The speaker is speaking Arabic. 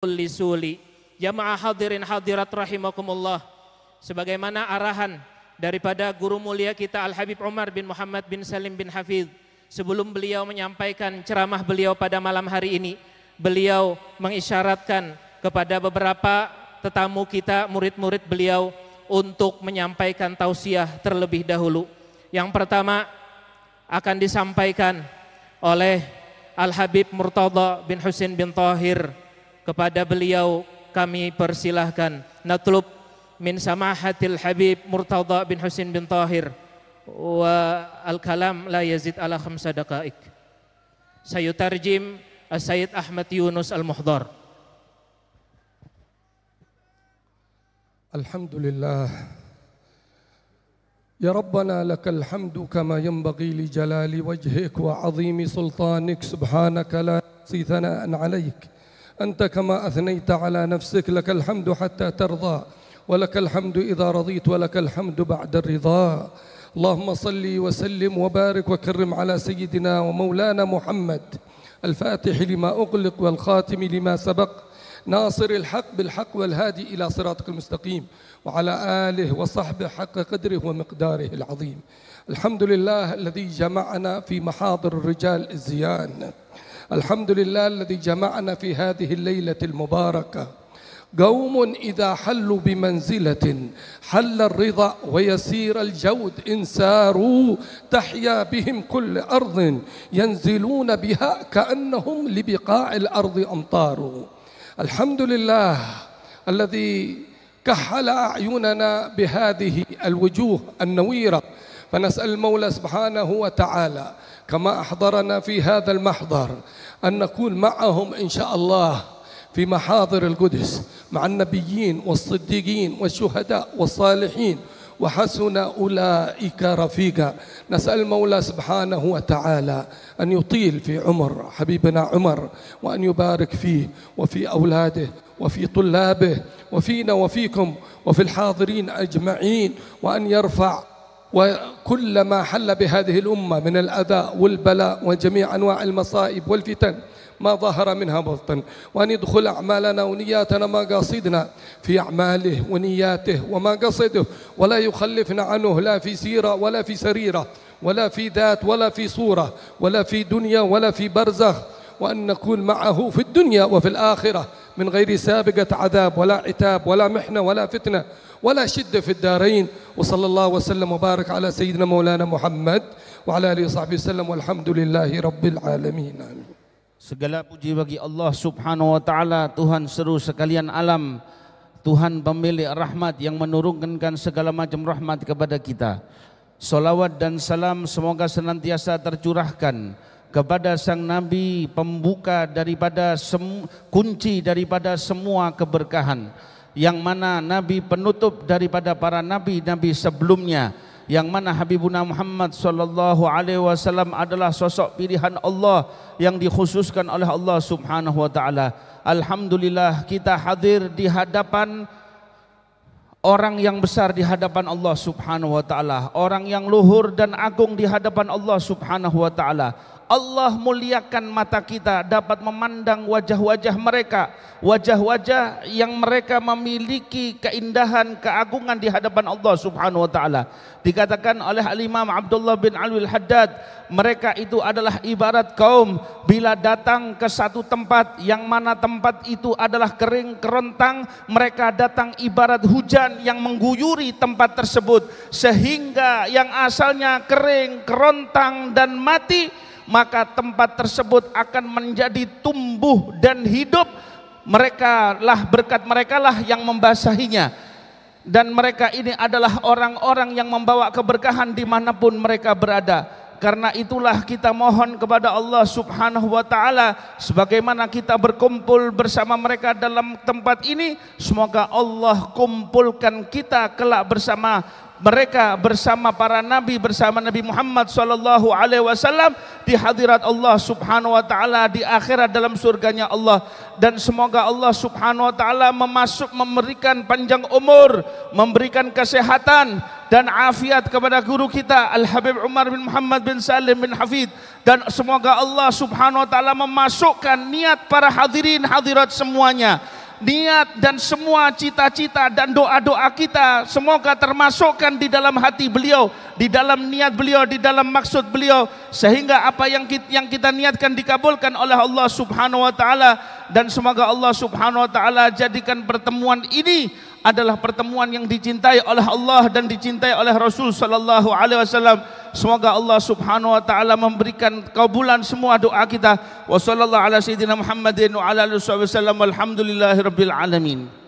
kulli suli. Jamaah hadirin hadirat rahimakumullah. Sebagaimana arahan daripada guru mulia kita Al Habib Umar bin Muhammad bin Salim bin Hafiz sebelum beliau menyampaikan ceramah beliau pada malam hari ini beliau mengisyaratkan kepada beberapa tetamu kita murid-murid beliau untuk menyampaikan tausiah terlebih dahulu yang pertama akan disampaikan oleh Al Habib Murtadha bin Husin bin Tahir Kepada beliau kami persilahkan natlub min samahatil habib Murtada bin Husin bin Tahir wa al-kalam la yazid ala khamsa daqaik. Sayutarjim Sayyid Ahmad Yunus Al-Muhdar. الحمد لله يا ربنا لك الحمد كما ينبغي لجلال وجهك وعظيم سلطانك سبحانك لا نحصي ثناء عليك أنت كما أثنيت على نفسك لك الحمد حتى ترضى ولك الحمد إذا رضيت ولك الحمد بعد الرضا اللهم صل وسلم وبارك وكرم على سيدنا ومولانا محمد الفاتح لما أغلق والخاتم لما سبق ناصر الحق بالحق والهادي إلى صراطك المستقيم وعلى آله وصحبه حق قدره ومقداره العظيم الحمد لله الذي جمعنا في محاضر الرجال الزيان الحمد لله الذي جمعنا في هذه الليلة المباركة قوم إذا حلوا بمنزلة حل الرضا ويسير الجود إن ساروا تحيا بهم كل أرض ينزلون بها كأنهم لبقاع الأرض أمطار الحمد لله الذي كحل أعيننا بهذه الوجوه النويرة فنسأل المولى سبحانه وتعالى كما أحضرنا في هذا المحضر أن نكون معهم إن شاء الله في محاضر القدس مع النبيين والصديقين والشهداء والصالحين وحسن أولئك رفيقا نسأل المولى سبحانه وتعالى أن يطيل في عمر حبيبنا عمر وأن يبارك فيه وفي أولاده وفي طلابه وفينا وفيكم وفي الحاضرين أجمعين وأن يرفع وكل ما حل بهذه الأمة من الأذى والبلاء وجميع أنواع المصائب والفتن ما ظهر منها بطن وأن يدخل أعمالنا ونياتنا ما قصدنا في أعماله ونياته وما قصده ولا يخلفنا عنه لا في سيرة ولا في سريرة ولا في ذات ولا في صورة ولا في دنيا ولا في برزخ وأن نكون معه في الدنيا وفي الآخرة من غير سابقة عذاب ولا عتاب ولا محنة ولا فتنة ولا شدة في الدارين وصلى الله وسلم وبارك على سيدنا مولانا محمد وعلى آله وصحبه وسلم والحمد لله رب العالمين آمين Segala puji bagi Allah subhanahu wa ta'ala Tuhan seru sekalian alam Tuhan pemilik rahmat yang menurunkan segala macam rahmat kepada kita Salawat dan salam semoga senantiasa tercurahkan kepada sang nabi pembuka daripada kunci daripada semua keberkahan yang mana nabi penutup daripada para nabi nabi sebelumnya yang mana Habibuna Muhammad sallallahu alaihi wasallam adalah sosok pilihan Allah yang dikhususkan oleh Allah Subhanahu wa taala. Alhamdulillah kita hadir di hadapan orang yang besar di hadapan Allah Subhanahu wa taala, orang yang luhur dan agung di hadapan Allah Subhanahu wa taala. Allah muliakan mata kita dapat memandang wajah-wajah mereka wajah-wajah yang mereka memiliki keindahan keagungan di hadapan Allah Subhanahu wa taala dikatakan oleh Al Imam Abdullah bin Alwil Al-Haddad mereka itu adalah ibarat kaum bila datang ke satu tempat yang mana tempat itu adalah kering kerontang mereka datang ibarat hujan yang mengguyuri tempat tersebut sehingga yang asalnya kering kerontang dan mati maka tempat tersebut akan menjadi tumbuh dan hidup mereka lah berkat mereka lah yang membasahinya dan mereka ini adalah orang-orang yang membawa keberkahan dimanapun mereka berada karena itulah kita mohon kepada Allah subhanahu wa ta'ala sebagaimana kita berkumpul bersama mereka dalam tempat ini semoga Allah kumpulkan kita kelak bersama mereka bersama para nabi bersama Nabi Muhammad sallallahu alaihi wasallam di hadirat Allah Subhanahu wa taala di akhirat dalam surganya Allah dan semoga Allah Subhanahu wa taala memasuk memberikan panjang umur, memberikan kesehatan dan afiat kepada guru kita Al Habib Umar bin Muhammad bin Salim bin Hafid dan semoga Allah Subhanahu wa taala memasukkan niat para hadirin hadirat semuanya niat dan semua cita-cita dan doa-doa kita semoga termasukkan di dalam hati beliau, di dalam niat beliau, di dalam maksud beliau sehingga apa yang kita, yang kita niatkan dikabulkan oleh Allah Subhanahu wa taala dan semoga Allah Subhanahu wa taala jadikan pertemuan ini adalah pertemuan yang dicintai oleh Allah dan dicintai oleh Rasul sallallahu alaihi wasallam. Semoga Allah Subhanahu wa taala memberikan kabulan semua doa kita. Wassallallahu ala sayyidina Muhammadin wa ala alihi wasallam. Alhamdulillahirabbil alamin.